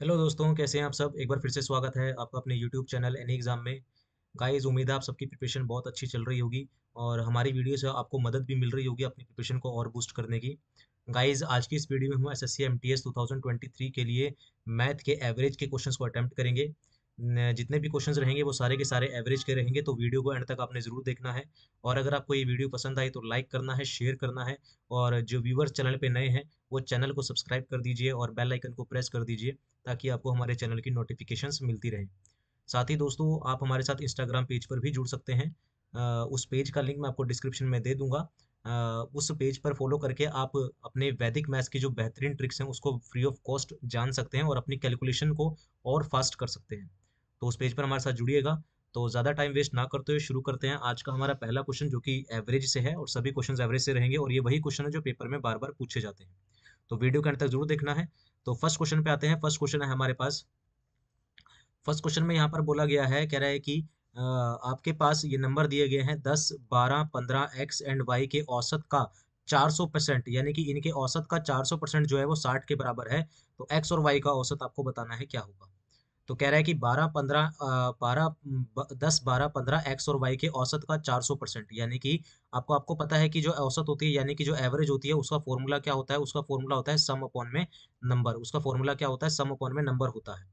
hello दोस्तों कैसे हैं आप सब एक बार फिर से स्वागत है आपका अपने यूट्यूब चैनल एनी एग्जाम में गाइस उम्मीद है आप सबकी प्रिपरेशन बहुत अच्छी चल रही होगी और हमारी वीडियो से आपको मदद भी मिल रही होगी अपनी प्रिपरेशन को और बूस्ट करने की गाइस आज की इस वीडियो में हम S S C M T S two thousand twenty three के लिए मैथ के एवरेज के क्वेश्चन को अटैम्प्ट करेंगे जितने भी क्वेश्चंस रहेंगे वो सारे के सारे एवरेज के रहेंगे तो वीडियो को एंड तक आपने ज़रूर देखना है और अगर आपको ये वीडियो पसंद आई तो लाइक करना है शेयर करना है और जो व्यूवर्स चैनल पे नए हैं वो चैनल को सब्सक्राइब कर दीजिए और बेल आइकन को प्रेस कर दीजिए ताकि आपको हमारे चैनल की नोटिफिकेशन मिलती रहे साथ ही दोस्तों आप हमारे साथ इंस्टाग्राम पेज पर भी जुड़ सकते हैं उस पेज का लिंक मैं आपको डिस्क्रिप्शन में दे दूंगा उस पेज पर फॉलो करके आप अपने वैदिक मैथ्स की जो बेहतरीन ट्रिक्स हैं उसको फ्री ऑफ कॉस्ट जान सकते हैं और अपनी कैलकुलेशन को और फास्ट कर सकते हैं तो उस पेज पर हमारे साथ जुड़िएगा तो ज़्यादा टाइम वेस्ट ना करते हुए शुरू करते हैं आज का हमारा पहला क्वेश्चन जो कि एवरेज से है और सभी क्वेश्चन एवरेज से रहेंगे और ये वही क्वेश्चन है जो पेपर में बार बार पूछे जाते हैं तो वीडियो के अंत तक जरूर देखना है तो फर्स्ट क्वेश्चन पे आते हैं फर्स्ट क्वेश्चन है हमारे पास फर्स्ट क्वेश्चन में यहाँ पर बोला गया है कह रहा है कि आपके पास ये नंबर दिए गए हैं दस बारह पंद्रह एक्स एंड वाई के औसत का चार सौ परसेंट यानी कि इनके औसत का चार सौ परसेंट जो है वो साठ के बराबर है तो एक्स और वाई का औसत आपको बताना है क्या होगा तो कह रहा है कि 12 15 बारह दस बारह पंद्रह एक्स और वाई के औसत का 400 परसेंट यानी कि आपको आपको पता है कि जो औसत होती है यानी कि जो एवरेज होती है उसका फॉर्मूला क्या होता है उसका फॉर्मूला होता है सम अपॉन में नंबर उसका फॉर्मूला क्या होता है सम अपॉन में नंबर होता है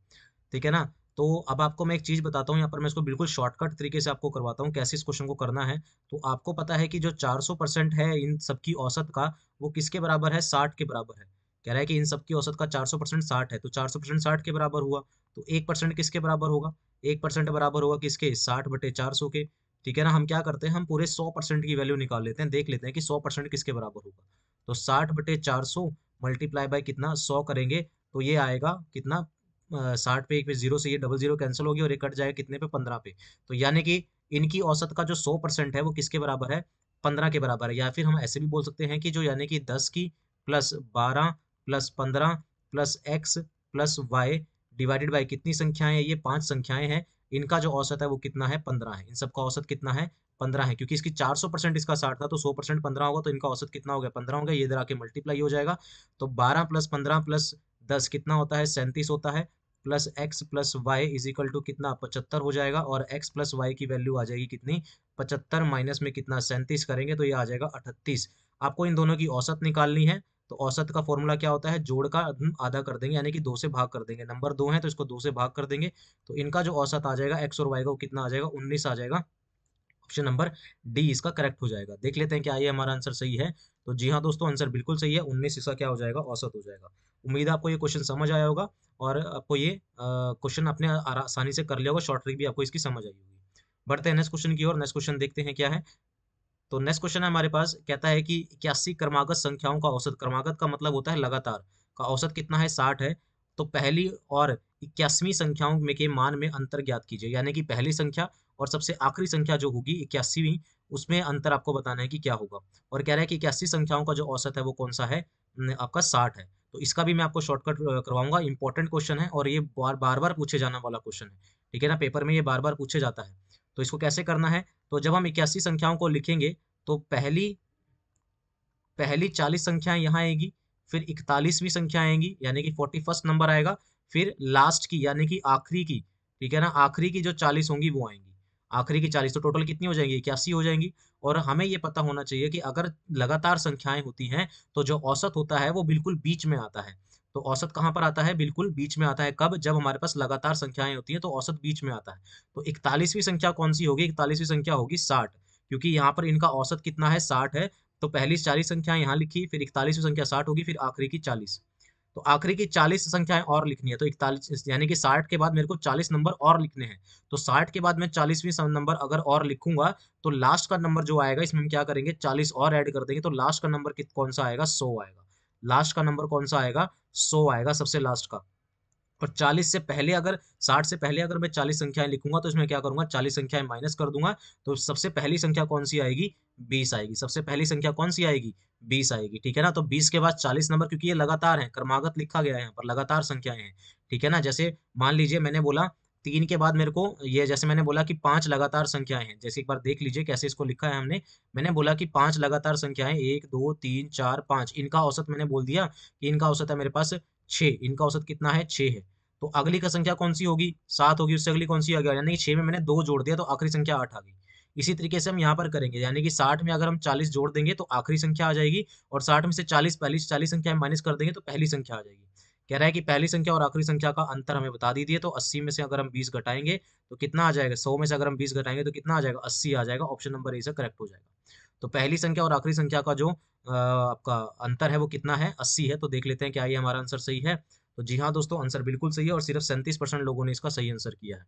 ठीक है ना तो अब आपको मैं एक चीज़ बताता हूँ यहाँ पर मैं इसको बिल्कुल शॉर्टकट तरीके से आपको करवाता हूँ कैसे इस क्वेश्चन को करना है तो आपको पता है कि जो 400 परसेंट है इन सबकी औसत का वो किसके बराबर है 60 के बराबर है कह रहा है कि इन सब की औसत का 400 परसेंट साठ है तो 400 परसेंट साठ के बराबर हुआ तो एक परसेंट किसके बराबर होगा एक परसेंट बराबर होगा किसके साठ बटे चार सौ के ठीक है ना हम क्या करते हैं हम पूरे सौ परसेंट की वैल्यू निकाल लेते हैं देख लेते हैं कि सौ परसेंट किसके बराबर होगा तो साठ बटे चार सौ मल्टीप्लाई बाय कितना सौ करेंगे तो ये आएगा कितना साठ पे एक पे जीरो से ये डबल जीरो कैंसिल होगी और ये कट जाएगा कितने पे पंद्रह पे तो यानी कि इनकी औसत का जो सौ परसेंट है वो किसके बराबर है पंद्रह के बराबर है या फिर हम ऐसे भी बोल सकते हैं कि जो यानी कि दस की प्लस बारह प्लस पंद्रह plus X plus Y divided by कितनी संख्याएं हैं ये पांच संख्याएं हैं इनका जो औसत है वो कितना है पंद्रह है इन सबका औसत कितना है पंद्रह है क्योंकि इसकी चार सौ परसेंट इसका साठ था तो सौ परसेंट पंद्रह होगा तो इनका औसत कितना हो गया पंद्रह होगा ये इधर आके मल्टीप्लाई हो जाएगा तो बारह प्लस पंद्रह प्लस दस कितना होता है सैंतीस होता है plus X plus Y is equal to कितना पचहत्तर हो जाएगा और एक्स प्लस वाई की वैल्यू आ जाएगी कितनी पचहत्तर माइनस में कितना सैंतीस करेंगे तो ये आ जाएगा अठतीस आपको इन दोनों की औसत निकालनी है तो औसत का फॉर्मूला क्या होता है जोड़ का आधा कर देंगे यानी कि दो से भाग कर देंगे नंबर दो है तो इसको दो से भाग कर देंगे तो इनका जो औसत आ जाएगा एक्स और वाई का वो कितना आ जाएगा उन्नीस आ जाएगा ऑप्शन नंबर डी इसका करेक्ट हो जाएगा देख लेते हैं कि आइए हमारा आंसर सही है तो जी हाँ दोस्तों आंसर बिल्कुल सही है उन्नीस इसका क्या हो जाएगा औसत हो जाएगा उम्मीद है आपको ये क्वेश्चन समझ आया होगा और आपको ये क्वेश्चन अपने आसानी से कर लिया होगा शॉर्ट ट्रिक भी आपको इसकी समझ आई होगी बढ़ते हैं नेक्स्ट क्वेश्चन की और नेक्स्ट क्वेश्चन देखते हैं क्या है तो नेक्स्ट क्वेश्चन है हमारे पास कहता है कि इक्यासी क्रमागत संख्याओं का औसत क्रमागत का मतलब होता है लगातार का औसत कितना है साठ है तो पहली और इक्यासवीं संख्याओं में के मान में अंतर ज्ञात कीजिए यानी कि पहली संख्या और सबसे आखिरी संख्या जो होगी इक्यासीवीं उसमें अंतर आपको बताना है कि क्या होगा और कह रहा है कि इक्यासी संख्याओं का जो औसत है वो कौन सा है आपका साठ है तो इसका भी मैं आपको शॉर्टकट करवाऊंगा इंपॉर्टेंट क्वेश्चन है और ये बार बार बार पूछे जाने वाला क्वेश्चन है ठीक है ना पेपर में ये बार बार पूछे जाता है तो इसको कैसे करना है तो जब हम इक्यासी संख्याओं को लिखेंगे तो पहली पहली चालीस संख्याएं यहाँ आएगी फिर इकतालीसवीं संख्या आएंगी यानी कि फोर्टी फर्स्ट नंबर आएगा फिर लास्ट की यानी कि आखिरी की ठीक है ना आखिरी की जो चालीस होंगी वो आएंगी आखिरी की चालीस तो टोटल कितनी हो जाएंगी इक्यासी हो जाएंगी और हमें ये पता होना चाहिए कि अगर लगातार संख्याएं होती हैं तो जो औसत होता है वो बिल्कुल बीच में आता है तो औसत कहाँ पर आता है बिल्कुल बीच में आता है कब जब हमारे पास लगातार संख्याएं होती है तो औसत बीच में आता है तो इकतालीसवीं संख्या कौन सी होगी इकतालीसवीं संख्या होगी साठ क्योंकि यहाँ पर इनका औसत कितना है साठ है तो पहली चालीस संख्या यहाँ लिखी फिर इकतालीसवीं संख्या साठ होगी फिर आखिरी की चालीस तो आखिरी की चालीस संख्याएं और लिखनी है तो इकतालीस यानी कि साठ के बाद मेरे को चालीस नंबर और लिखने हैं तो साठ के बाद मैं चालीसवीं नंबर अगर और लिखूंगा तो लास्ट का नंबर जो आएगा इसमें हम क्या करेंगे चालीस और ऐड कर देंगे तो लास्ट का नंबर कौन सा आएगा सौ आएगा लास्ट का नंबर कौन सा आएगा सो आएगा सबसे लास्ट का और 40 से पहले अगर 60 से पहले अगर मैं 40 संख्याएं लिखूंगा तो इसमें क्या करूंगा 40 संख्याएं माइनस कर दूंगा तो सबसे पहली संख्या कौन सी आएगी 20 आएगी सबसे पहली संख्या कौन सी आएगी 20 आएगी ठीक है ना तो 20 के बाद 40 नंबर क्योंकि ये लगातार है क्रमागत लिखा गया है यहाँ पर लगातार संख्याएं हैं ठीक है ना जैसे मान लीजिए मैंने बोला तीन के बाद मेरे को ये जैसे मैंने बोला कि पांच लगातार संख्याएं हैं जैसे एक बार देख लीजिए कैसे इसको लिखा है हमने मैंने बोला कि पांच लगातार संख्याएं एक दो तीन चार पांच इनका औसत मैंने बोल दिया कि इनका औसत है मेरे पास छः इनका औसत कितना है छः है तो अगली का संख्या कौन सी होगी सात होगी उससे अगली कौन सी आ गया यानी कि छः में मैंने दो जोड़ दिया तो आखिरी संख्या आठ आ गई इसी तरीके से हम यहाँ पर करेंगे यानी कि साठ में अगर हम चालीस जोड़ देंगे तो आखिरी संख्या आ जाएगी और साठ में से चालीस पहली चालीस संख्या माइनस कर देंगे तो पहली संख्या आ जाएगी कह रहा है कि पहली संख्या और आखिरी संख्या का अंतर हमें बता दीजिए तो अस्सी में से अगर हम बीस घटाएंगे तो कितना आ जाएगा सौ में से अगर हम बीस घटाएंगे तो कितना आ जाएगा अस्सी आ जाएगा ऑप्शन नंबर ए से करेक्ट हो जाएगा तो पहली संख्या और आखिरी संख्या का जो आपका अंतर है वो कितना है अस्सी है तो देख लेते हैं क्या ये हमारा आंसर सही है तो जी हाँ दोस्तों आंसर बिल्कुल सही है और सिर्फ सैंतीस परसेंट लोगों ने इसका सही आंसर किया है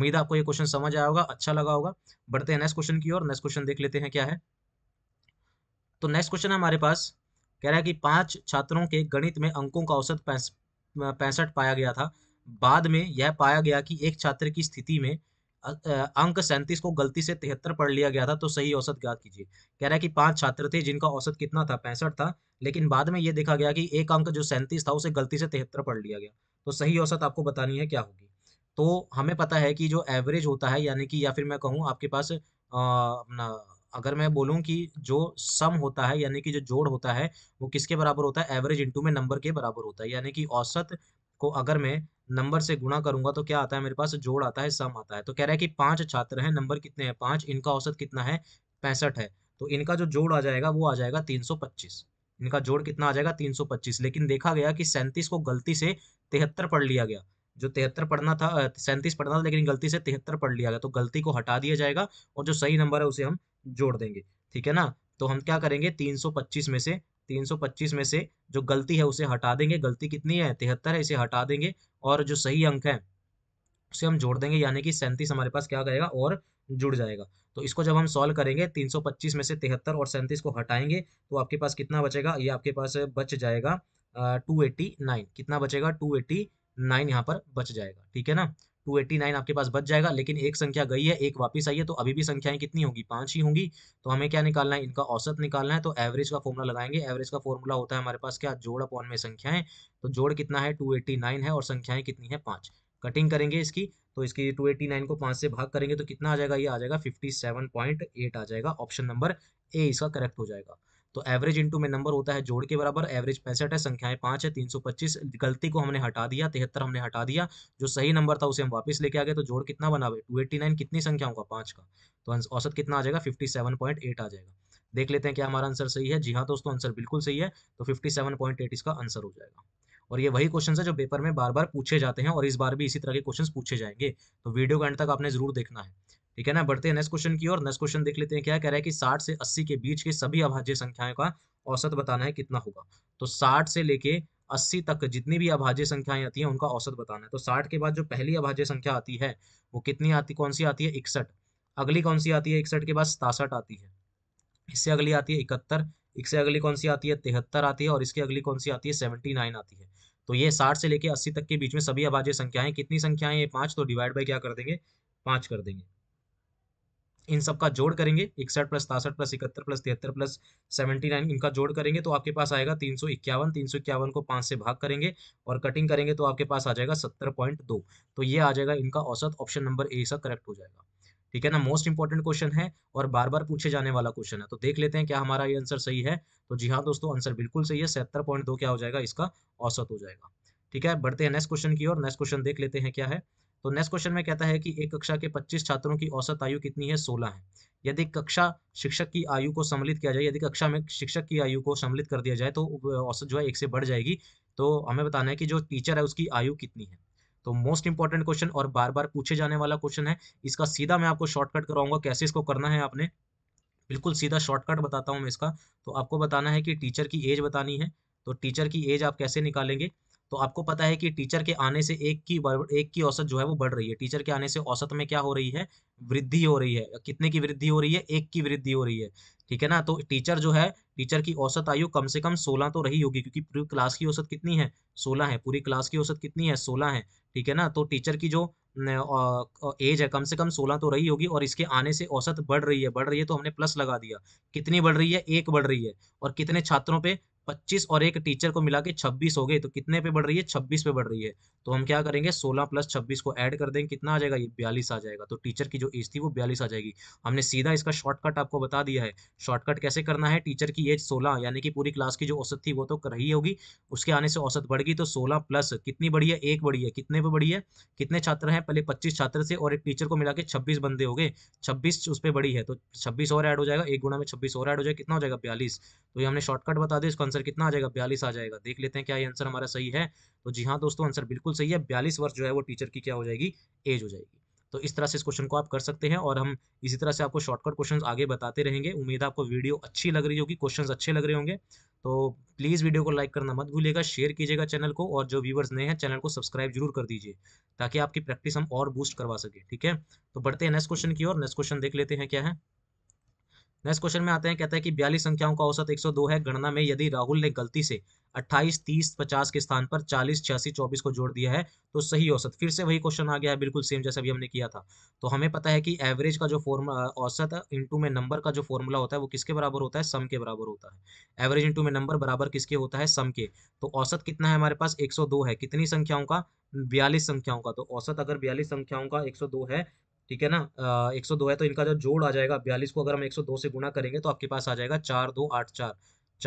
उम्मीद आपको ये क्वेश्चन समझ आया होगा अच्छा लगा होगा बढ़ते हैं नेक्स्ट क्वेश्चन की और नेक्स्ट क्वेश्चन देख लेते हैं क्या है तो नेक्स्ट क्वेश्चन है हमारे पास कह रहा है कि पांच छात्रों के गणित में अंकों का औसत पैंसठ पाया गया था बाद में यह पाया गया कि एक छात्र की स्थिति में अंक सैंतीस को गलती से तिहत्तर पढ़ लिया गया था तो सही औसत ज्ञात कीजिए कह रहा है कि पांच छात्र थे जिनका औसत कितना था पैंसठ था लेकिन बाद में यह देखा गया कि एक अंक जो सैंतीस था उसे गलती से तिहत्तर पढ़ लिया गया तो सही औसत आपको बतानी है क्या होगी तो हमें पता है कि जो एवरेज होता है यानी कि या फिर मैं कहूँ आपके पास अपना अगर मैं बोलूँ कि जो सम होता है यानी कि जो जोड़ होता है वो किसके बराबर होता है एवरेज इंटू में नंबर के बराबर होता है यानी कि औसत को अगर मैं नंबर से गुणा करूंगा तो क्या आता है मेरे पास जोड़ आता है सम आता है तो कह रहा है कि पांच छात्र हैं नंबर कितने हैं पांच इनका औसत कितना है पैंसठ है तो इनका जो जोड़ आ जाएगा वो आ जाएगा तीन सौ पच्चीस इनका जोड़ कितना आ जाएगा तीन सौ पच्चीस लेकिन देखा गया कि सैंतीस को गलती से तिहत्तर पढ़ लिया गया जो तिहत्तर पढ़ना था सैंतीस पढ़ना था लेकिन गलती से तिहत्तर पढ़ लिया गया तो गलती को हटा दिया जाएगा और जो सही नंबर है उसे हम जोड़ देंगे ठीक है ना तो हम क्या करेंगे 325 में से 325 में से जो गलती है उसे हटा देंगे गलती कितनी है तिहत्तर है इसे हटा देंगे और जो सही अंक है उसे हम जोड़ देंगे यानी कि सैंतीस हमारे पास क्या करेगा और जुड़ जाएगा तो इसको जब हम सॉल्व करेंगे 325 में से तिहत्तर और सैंतीस को हटाएंगे तो आपके पास कितना बचेगा ये आपके पास बच जाएगा टू एट्टी नाइन कितना बचेगा टू एट्टी नाइन यहाँ पर बच जाएगा ठीक है ना 289 आपके पास बच जाएगा लेकिन एक संख्या गई है एक वापस आई है तो अभी भी संख्याएं कितनी होगी पांच ही होंगी तो हमें क्या निकालना है इनका औसत निकालना है तो एवरेज का फॉर्मूला लगाएंगे एवरेज का फॉर्मूला होता है हमारे पास क्या जोड़ अपॉन में संख्याएं तो जोड़ कितना है टू है और संख्याएं कितनी है पांच कटिंग करेंगे इसकी तो इसकी टू को पांच से भाग करेंगे तो कितना आ जाएगा ये आ जाएगा फिफ्टी आ जाएगा ऑप्शन नंबर ए इसका करेक्ट हो जाएगा तो एवरेज इंटू में नंबर होता है जोड़ के बराबर एवरेज पैंसठ है संख्याएं पांच है तीन सौ पच्चीस गलती को हमने हटा दिया तिहत्तर हमने हटा दिया जो सही नंबर था उसे हम वापस लेके आ गए तो जोड़ कितना बना हुए टू एट्टी नाइन कितनी संख्याओं का पांच का तो औसत कितना आ जाएगा फिफ्टी सेवन पॉइंट एट आ जाएगा देख लेते हैं क्या हमारा आंसर सही है जी हाँ दोस्तों आंसर बिल्कुल सही है तो फिफ्टी सेवन पॉइंट एट इसका आंसर हो जाएगा और ये वही क्वेश्चन है जो पेपर में बार बार पूछे जाते हैं और इस बार भी इसी तरह के क्वेश्चन पूछे जाएंगे तो वीडियो का अंत तक आपने जरूर देखना है ठीक है ना बढ़ते हैं नेक्स्ट क्वेश्चन की और नेक्स्ट क्वेश्चन देख लेते हैं क्या कह रहा है कि साठ से अस्सी के बीच के सभी अभाज्य संख्याओं का औसत बताना है कितना होगा तो साठ से लेके अस्सी तक जितनी भी अभाज्य संख्याएं आती हैं उनका औसत बताना है तो साठ के बाद जो पहली अभाज्य संख्या आती है वो कितनी आती कौन सी आती है इकसठ अगली कौन सी आती है इकसठ के बाद सतासठ आती है इससे अगली आती है इकहत्तर इससे अगली कौन सी आती है तिहत्तर आती है और इसकी अगली कौन सी आती है सेवेंटी नाइन आती है तो ये साठ से लेकर अस्सी तक के बीच में सभी अभाज्य संख्याएं कितनी संख्याएं ये पांच तो डिवाइड बाई क्या कर देंगे पांच कर देंगे इन सब का जोड़ करेंगे इकसठ प्लस तासठ प्लस इकहत्तर प्लस तिहत्तर प्लस सेवेंटी नाइन इनका जोड़ करेंगे तो आपके पास आएगा तीन सौ इक्यावन तीन सौ इक्यावन को पाँच से भाग करेंगे और कटिंग करेंगे तो आपके पास आ जाएगा सत्तर पॉइंट दो तो ये आ जाएगा इनका औसत ऑप्शन नंबर ए सा करेक्ट हो जाएगा ठीक है ना मोस्ट इंपॉर्टेंट क्वेश्चन है और बार बार पूछे जाने वाला क्वेश्चन है तो देख लेते हैं क्या हमारा ये आंसर सही है तो जी हाँ दोस्तों आंसर बिल्कुल सही है सत्तर पॉइंट दो क्या हो जाएगा इसका औसत हो जाएगा ठीक है बढ़ते हैं नेक्स्ट क्वेश्चन की और नेक्स्ट क्वेश्चन देख लेते हैं क्या है तो नेक्स्ट क्वेश्चन में कहता है कि एक कक्षा के 25 छात्रों की औसत आयु कितनी है 16 है यदि कक्षा शिक्षक की आयु को सम्मिलित किया जाए यदि कक्षा में शिक्षक की आयु को सम्मिलित कर दिया जाए तो औसत जो है एक से बढ़ जाएगी तो हमें बताना है कि जो टीचर है उसकी आयु कितनी है तो मोस्ट इंपॉर्टेंट क्वेश्चन और बार बार पूछे जाने वाला क्वेश्चन है इसका सीधा मैं आपको शॉर्टकट कराऊंगा कैसे इसको करना है आपने बिल्कुल सीधा शॉर्टकट बताता हूं मैं इसका तो आपको बताना है कि टीचर की एज बतानी है तो टीचर की एज आप कैसे निकालेंगे तो आपको पता है कि टीचर के आने से एक की एक की औसत जो है वो बढ़ रही है टीचर के आने से औसत में क्या हो रही है वृद्धि हो रही है कितने की वृद्धि हो रही है एक की वृद्धि हो रही है ठीक है ना तो टीचर जो है टीचर की औसत आयु कम से कम सोलह तो रही होगी क्योंकि पूरी क्लास की औसत कितनी है सोलह है पूरी क्लास की औसत कितनी है सोलह है ठीक है ना तो टीचर की जो एज है कम से कम सोलह तो रही होगी और इसके आने से औसत बढ़ रही है बढ़ रही है तो हमने प्लस लगा दिया कितनी बढ़ रही है एक बढ़ रही है और कितने छात्रों पे पच्चीस और एक टीचर को मिला के छब्बीस हो गए तो कितने पे बढ़ रही है छब्बीस पे बढ़ रही है तो हम क्या करेंगे सोलह प्लस छब्बीस को ऐड कर देंगे कितना आ जाएगा ये बयालीस आ जाएगा तो टीचर की जो एज थी वो बयालीस आ जाएगी हमने सीधा इसका शॉर्टकट आपको बता दिया है शॉर्टकट कैसे करना है टीचर की एज सोलह यानी कि पूरी क्लास की जो औसत थी वो तो रही होगी उसके आने से औसत बढ़ गई तो सोलह प्लस कितनी बढ़ी है एक बढ़ी है कितने पे बढ़ी है कितने छात्र हैं पहले पच्चीस छात्र से और एक टीचर को मिला के छब्बीस बंदे हो गए छब्बीस उस पर बढ़ी है तो छब्बीस और ऐड हो जाएगा एक गुणा में छब्बीस और ऐड हो जाएगा कितना हो जाएगा बयालीस तो ये हमने शॉर्टकट बता दिया इस आंसर कितना आ जाएगा बयालीस आ जाएगा देख लेते हैं क्या ये आंसर हमारा सही है तो जी हाँ दोस्तों आंसर बिल्कुल सही है बयालीस वर्ष जो है वो टीचर की क्या हो जाएगी एज हो जाएगी तो इस तरह से इस क्वेश्चन को आप कर सकते हैं और हम इसी तरह से आपको शॉर्टकट क्वेश्चंस आगे बताते रहेंगे उम्मीद आपको वीडियो अच्छी लग रही होगी क्वेश्चंस अच्छे लग रहे होंगे तो प्लीज़ वीडियो को लाइक करना मत भूलिएगा शेयर कीजिएगा चैनल को और जो व्यूवर्स नए हैं चैनल को सब्सक्राइब जरूर कर दीजिए ताकि आपकी प्रैक्टिस हम और बूस्ट करवा सके ठीक है तो बढ़ते हैं नेक्स्ट क्वेश्चन की और नेक्स्ट क्वेश्चन देख लेते हैं क्या है नेक्स्ट क्वेश्चन में आते हैं कहता है कि बयालीस संख्याओं का औसत 102 है गणना में यदि राहुल ने गलती से 28, 30, 50 के स्थान पर 40, छियासी 24 को जोड़ दिया है तो सही औसत फिर से वही क्वेश्चन आ गया है बिल्कुल सेम जैसे अभी हमने किया था तो हमें पता है कि एवरेज का जो फॉर्म औसत इंटू में नंबर का जो फॉर्मूला होता है वो किसके बराबर होता है सम के बराबर होता है एवरेज इंटू में नंबर बराबर किसके होता है सम के तो औसत कितना है हमारे पास एक है कितनी संख्याओं का बयालीस संख्याओं का तो औसत अगर बयालीस संख्याओं का एक है ठीक है ना एक सौ दो है तो इनका जो जोड़ आ जाएगा बयालीस को अगर हम एक सौ दो से गुणा करेंगे तो आपके पास आ जाएगा चार दो आठ चार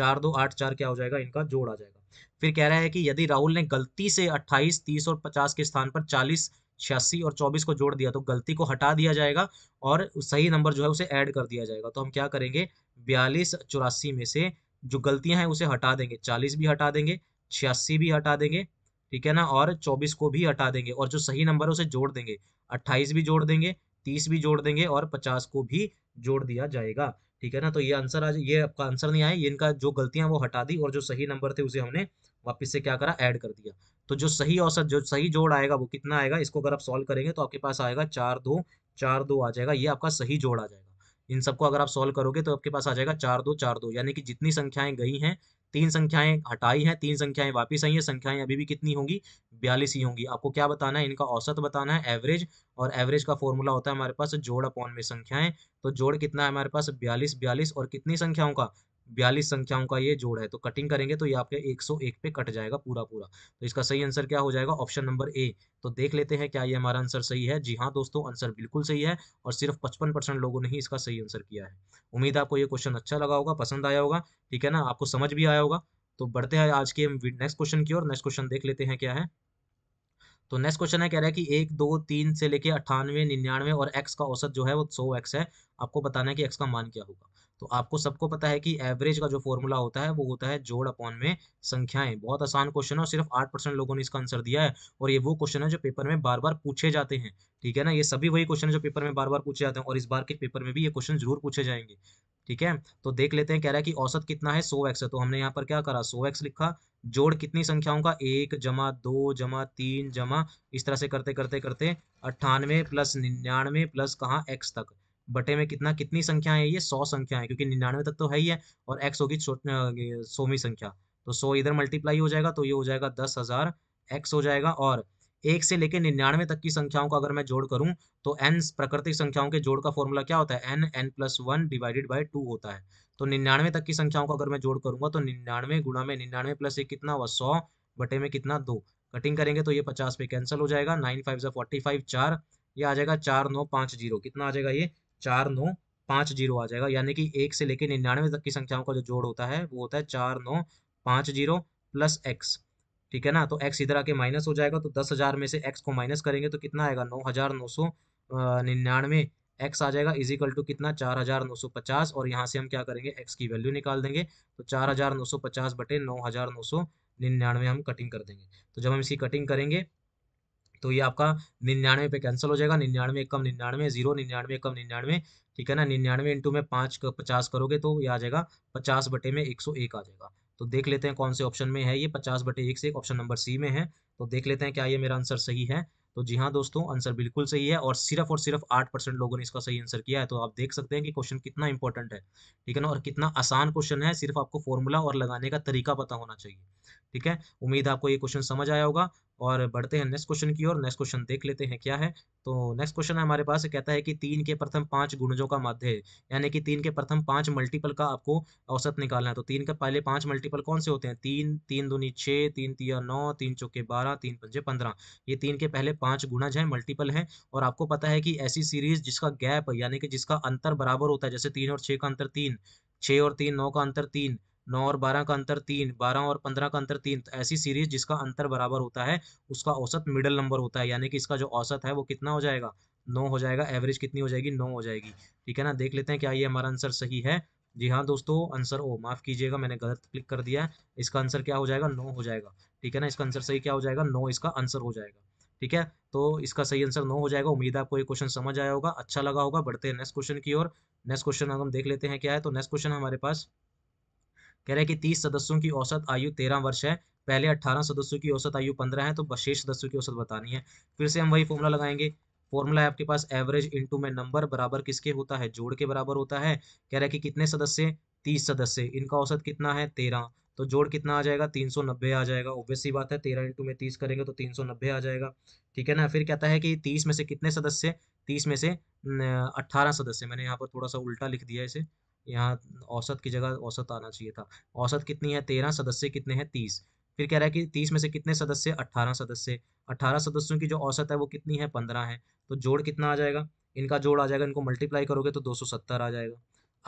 चार दो आठ चार क्या हो जाएगा इनका जोड़ आ जाएगा फिर कह रहा है कि यदि राहुल ने गलती से अट्ठाईस तीस और पचास के स्थान पर चालीस छियासी और चौबीस को जोड़ दिया तो गलती को हटा दिया जाएगा और सही नंबर जो है उसे ऐड कर दिया जाएगा तो हम क्या करेंगे बयालीस चौरासी में से जो गलतियां हैं उसे हटा देंगे चालीस भी हटा देंगे छियासी भी हटा देंगे ठीक है ना और चौबीस को भी हटा देंगे और जो सही नंबर है उसे जोड़ देंगे अट्ठाईस भी जोड़ देंगे तीस भी जोड़ देंगे और पचास को भी जोड़ दिया जाएगा ठीक है ना तो ये आंसर आज ये आपका आंसर नहीं आया ये इनका जो गलतियां वो हटा दी और जो सही नंबर थे उसे हमने वापस से क्या करा ऐड कर दिया तो जो सही औसत जो सही जोड़ आएगा वो कितना आएगा इसको अगर आप सॉल्व करेंगे तो आपके पास आएगा चार दो चार दो आ जाएगा ये आपका सही जोड़ आ जाएगा इन सबको अगर आप सॉल्व करोगे तो आपके पास आ जाएगा चार दो चार दो यानी कि जितनी संख्याएं गई हैं तीन संख्याएं हटाई हैं तीन संख्याएं वापिस आई हैं संख्याएं अभी भी कितनी होंगी बयालीस ही होंगी आपको क्या बताना है इनका औसत बताना है एवरेज और एवरेज का फॉर्मूला होता है हमारे पास जोड़ अपॉन में संख्याएं तो जोड़ कितना है हमारे पास बयालीस बयालीस और कितनी संख्याओं का बयालीस संख्याओं का ये जोड़ है तो कटिंग करेंगे तो ये आपके 101 पे कट जाएगा पूरा पूरा तो इसका सही आंसर क्या हो जाएगा ऑप्शन नंबर ए तो देख लेते हैं क्या ये हमारा आंसर सही है जी हाँ दोस्तों आंसर बिल्कुल सही है और सिर्फ पचपन परसेंट लोगों ने ही इसका सही आंसर किया है उम्मीद आपको ये क्वेश्चन अच्छा लगा होगा पसंद आया होगा ठीक है ना आपको समझ भी आया होगा तो बढ़ते हैं आज के नेक्स्ट क्वेश्चन की ओर नेक्स्ट क्वेश्चन देख लेते हैं क्या है तो नेक्स्ट क्वेश्चन है कह रहा है कि एक दो तीन से लेके अठानवे निन्यानवे और एक्स का औसत जो है वो सौ एक्स है आपको बताना है कि एक्स का मान क्या होगा तो आपको सबको पता है कि एवरेज का जो फॉर्मूला होता है वो होता है जोड़ अपॉन में संख्याएं बहुत आसान क्वेश्चन है और सिर्फ आठ परसेंट लोगों ने इसका आंसर दिया है और ये वो क्वेश्चन है जो पेपर में बार बार पूछे जाते हैं ठीक है ना ये सभी वही क्वेश्चन है जो पेपर में बार बार पूछे जाते हैं और इस बार के पेपर में भी ये क्वेश्चन जरूर पूछे जाएंगे ठीक है तो देख लेते हैं कह रहा है कि औसत कितना है सो एक्स है तो हमने यहाँ पर क्या करा सो एक्स लिखा जोड़ कितनी संख्याओं का एक जमा दो जमा तीन जमा इस तरह से करते करते करते अट्ठानवे प्लस निन्यानवे प्लस कहाँ एक्स तक बटे में कितना कितनी संख्या है ये सौ संख्या है क्योंकि निन्यानवे तक तो है ही है और एक्स होगी सोमी संख्या तो सौ इधर मल्टीप्लाई हो जाएगा तो ये हो जाएगा दस हजार एक्स हो जाएगा और एक से लेकर निन्यानवे तक की संख्याओं का अगर मैं जोड़ करूं तो एन प्राकृतिक संख्याओं के जोड़ का फॉर्मूला क्या होता है N N plus one divided by two होता है तो निन्यानवे तक की संख्याओं का अगर मैं जोड़ करूंगा तो निन्यानवे गुणा में निन्यानवे प्लस एक कितना हुआ सौ बटे में कितना दो कटिंग करेंगे तो ये पचास पे कैंसिल हो जाएगा नाइन फाइव जो फोर्टी फाइव चार ये आ जाएगा चार नौ पाँच जीरो कितना आ जाएगा ये चार नौ पाँच जीरो आ जाएगा यानी कि एक से लेकर निन्यानवे तक की संख्याओं का जो जोड़ होता है वो होता है चार नौ पाँच जीरो प्लस एक्स ठीक है ना तो एक्स इधर आके माइनस हो जाएगा तो दस हज़ार में से एक्स को माइनस करेंगे तो कितना आएगा नौ हज़ार नौ सौ निन्यानवे एक्स आ जाएगा इज इक्वल टू कितना चार हज़ार नौ सौ पचास और यहाँ से हम क्या करेंगे एक्स की वैल्यू निकाल देंगे तो चार हज़ार नौ सौ पचास बटे नौ हज़ार नौ सौ निन्यानवे हम कटिंग कर देंगे तो जब हम इसकी कटिंग करेंगे तो ये आपका निन्यानवे पे कैंसिल हो जाएगा निन्यानवे कम निन्यानवे जीरो निन्यानवे एकम निन्यानवे ठीक है ना निन्यानवे इंटू में पाँच पचास करोगे तो ये आ जाएगा पचास बटे में एक सौ एक आ जाएगा तो देख लेते हैं कौन से ऑप्शन में है ये पचास बटे एक से एक ऑप्शन नंबर सी में है तो देख लेते हैं क्या ये मेरा आंसर सही है तो जी हाँ दोस्तों आंसर बिल्कुल सही है और सिर्फ और सिर्फ आठ परसेंट लोगों ने इसका सही आंसर किया है तो आप देख सकते हैं कि क्वेश्चन कितना इंपॉर्टेंट है ठीक है ना और कितना आसान क्वेश्चन है सिर्फ आपको फॉर्मूला और लगाने का तरीका पता होना चाहिए ठीक है उम्मीद आपको ये क्वेश्चन समझ आया होगा और बढ़ते हैं नेक्स्ट क्वेश्चन की ओर नेक्स्ट क्वेश्चन देख लेते हैं क्या है तो नेक्स्ट क्वेश्चन हमारे पास कहता है कि तीन के प्रथम पांच गुणजों का माध्य यानी कि तीन के प्रथम पांच मल्टीपल का आपको औसत निकालना है तो तीन का पहले पांच मल्टीपल कौन से होते हैं तीन तीन दूनी छः तीन तिया नौ तीन चौके बारह तीन पंजे पंद्रह ये तीन के पहले पांच गुणज हैं मल्टीपल हैं और आपको पता है कि ऐसी सीरीज जिसका गैप यानी कि जिसका अंतर बराबर होता है जैसे तीन और छः का अंतर तीन छः और तीन नौ का अंतर तीन नौ और बारह का अंतर तीन बारह और पंद्रह का अंतर तीन तो ऐसी सीरीज जिसका अंतर बराबर होता है उसका औसत मिडल नंबर होता है यानी कि इसका जो औसत है वो कितना हो जाएगा नौ हो जाएगा एवरेज कितनी हो जाएगी नौ हो जाएगी ठीक है ना देख लेते हैं क्या ये हमारा आंसर सही है जी हाँ दोस्तों आंसर ओ माफ कीजिएगा मैंने गलत क्लिक कर दिया इसका आंसर क्या हो जाएगा नौ हो जाएगा ठीक है ना इसका आंसर सही क्या हो जाएगा नौ इसका आंसर हो जाएगा ठीक है तो इसका सही आंसर नो हो जाएगा उम्मीद है आपको ये क्वेश्चन समझ आया होगा अच्छा लगा होगा बढ़ते हैं नेक्स्ट क्वेश्चन की ओर नेक्स्ट क्वेश्चन अगर हम देख लेते हैं क्या है तो नेक्स्ट क्वेश्चन हमारे पास कह रहा है कि तीस सदस्यों की औसत आयु तेरह वर्ष है पहले अट्ठारह सदस्यों की औसत आयु पंद्रह है तो शेष सदस्यों की औसत बतानी है फिर से हम वही फॉर्मूला लगाएंगे फॉर्मूला आपके पास एवरेज इंटू में नंबर बराबर किसके होता है जोड़ के बराबर होता है कह रहा है कि कितने सदस्य तीस सदस्य इनका औसत कितना है तेरह तो जोड़ कितना आ जाएगा तीन सौ नब्बे आ जाएगा ऑब्वियस सी बात है तेरह इंटू में तीस करेंगे तो तीन सौ नब्बे आ जाएगा ठीक है ना फिर कहता है कि तीस में से कितने सदस्य तीस में से अट्ठारह सदस्य मैंने यहाँ पर थोड़ा सा उल्टा लिख दिया इसे यहाँ औसत की जगह औसत आना चाहिए था औसत कितनी है तेरह सदस्य कितने हैं तीस फिर कह रहा है कि तीस में से कितने सदस्य अट्ठारह सदस्य अट्ठारह सदस्यों की जो औसत है वो कितनी है पंद्रह है तो जोड़ कितना आ जाएगा इनका जोड़ आ जाएगा इनको मल्टीप्लाई करोगे तो दो सौ सत्तर आ जाएगा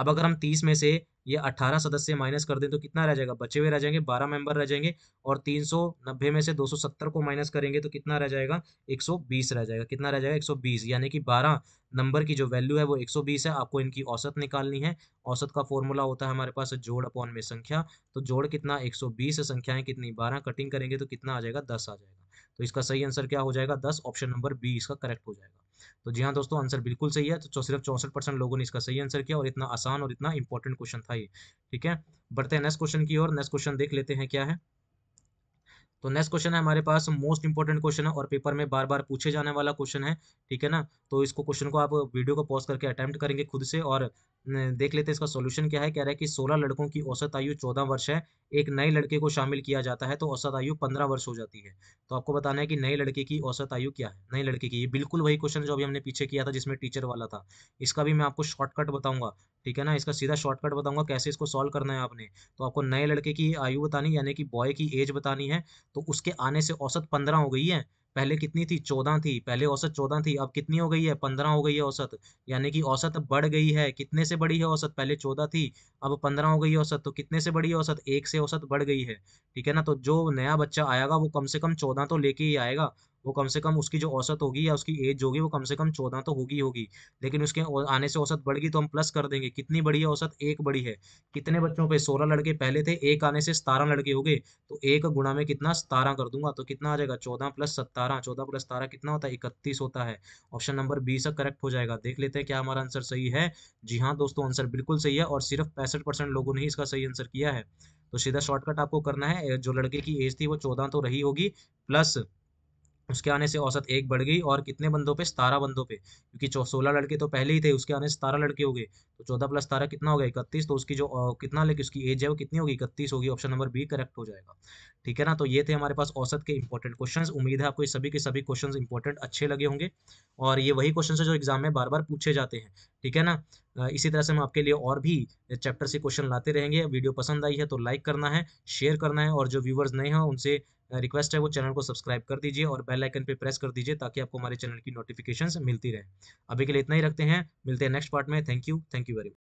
अब अगर हम तीस में से ये अठारह सदस्य माइनस कर दें तो कितना रह जाएगा बचे हुए रह जाएंगे बारह मेंबर रह जाएंगे और तीन सौ नब्बे में से दो सौ सत्तर को माइनस करेंगे तो कितना रह जाएगा एक सौ बीस रह जाएगा कितना रह जाएगा एक सौ बीस यानी कि बारह नंबर की जो वैल्यू है वो एक सौ बीस है आपको इनकी औसत निकालनी है औसत का फॉर्मूला होता है हमारे पास जोड़ अपॉन में संख्या तो जोड़ कितना एक सौ बीस है संख्याएं कितनी बारह कटिंग करेंगे तो कितना आ जाएगा दस आ जाएगा तो इसका सही आंसर क्या हो जाएगा दस ऑप्शन नंबर बी इसका करेक्ट हो जाएगा तो जी हाँ दोस्तों आंसर बिल्कुल सही है तो सिर्फ चौसठ परसेंट लोगों ने इसका सही आंसर किया और इतना आसान और इतना इंपॉर्टेंट क्वेश्चन था ये ठीक है बढ़ते हैं नेक्स्ट क्वेश्चन की और नेक्स्ट क्वेश्चन देख लेते हैं क्या है तो नेक्स्ट क्वेश्चन है हमारे पास मोस्ट इंपॉर्टेंट क्वेश्चन है और पेपर में बार बार पूछे जाने वाला क्वेश्चन है ठीक है ना तो इसको क्वेश्चन को आप वीडियो को पॉज करके अटैम्प्ट करेंगे खुद से और देख लेते हैं इसका सोल्यूशन क्या है कह रहा है कि सोलह लड़कों की औसत आयु चौदह वर्ष है एक नए लड़के को शामिल किया जाता है तो औसत आयु पंद्रह वर्ष हो जाती है तो आपको बताना है कि नए लड़के की औसत आयु क्या है नए लड़के की ये बिल्कुल वही क्वेश्चन जो अभी हमने पीछे किया था जिसमें टीचर वाला था इसका भी मैं आपको शॉर्टकट बताऊंगा ठीक है ना इसका सीधा शॉर्टकट बताऊंगा कैसे इसको सॉल्व करना है आपने तो आपको नए लड़के की आयु बतानी यानी कि बॉय की एज बतानी है तो उसके आने से औसत पंद्रह हो गई है पहले कितनी थी चौदह थी पहले औसत चौदह थी अब कितनी हो गई है पंद्रह हो गई है औसत यानी कि औसत बढ़ गई है कितने से बड़ी है औसत पहले चौदह थी अब पंद्रह हो गई है औसत तो कितने से बड़ी है औसत एक से औसत बढ़ गई है ठीक है ना तो जो नया बच्चा आएगा वो कम से कम चौदह तो लेके ही आएगा वो कम से कम उसकी जो औसत होगी या उसकी एज होगी वो कम से कम चौदह तो होगी होगी लेकिन उसके आने से औसत बढ़ गई तो हम प्लस कर देंगे कितनी बड़ी है औसत एक बड़ी है कितने बच्चों पे सोलह लड़के पहले थे एक आने से सतारह लड़के हो गए तो एक गुणा में कितना सतारह कर दूंगा तो कितना आ जाएगा चौदह प्लस सतारह चौदह प्लस सतारह कितना होता है इकतीस होता है ऑप्शन नंबर बी सब करेक्ट हो जाएगा देख लेते हैं क्या हमारा आंसर सही है जी हाँ दोस्तों आंसर बिल्कुल सही है और सिर्फ पैंसठ लोगों ने ही इसका सही आंसर किया है तो सीधा शॉर्टकट आपको करना है जो लड़के की एज थी वो चौदह तो रही होगी प्लस उसके आने से औसत एक बढ़ गई और कितने बंदों पे सतारह बंदों पे क्योंकि सोलह लड़के तो पहले ही थे उसके आने से सतारह लड़के हो गए तो चौदह प्लस सतारह कितना हो गया इकतीस तो उसकी जो कितना लेकिन उसकी एज है वो कितनी होगी इकतीस होगी ऑप्शन नंबर बी करेक्ट हो जाएगा ठीक है ना तो ये थे हमारे पास औसत के इंपॉर्टेंट क्वेश्चन उम्मीद है आपको सभी के सभी क्वेश्चन इंपॉर्टेंट अच्छे लगे होंगे और ये वही क्वेश्चन है जो एग्जाम में बार बार पूछे जाते हैं ठीक है ना इसी तरह से हम आपके लिए और भी चैप्टर से क्वेश्चन लाते रहेंगे वीडियो पसंद आई है तो लाइक करना है शेयर करना है और जो व्यूवर्स नए हैं उनसे रिक्वेस्ट है वो चैनल को सब्सक्राइब कर दीजिए और बेल आइकन पे प्रेस कर दीजिए ताकि आपको हमारे चैनल की नोटिफिकेशन मिलती रहे अभी के लिए इतना ही रखते हैं मिलते हैं नेक्स्ट पार्ट में thank you thank you very much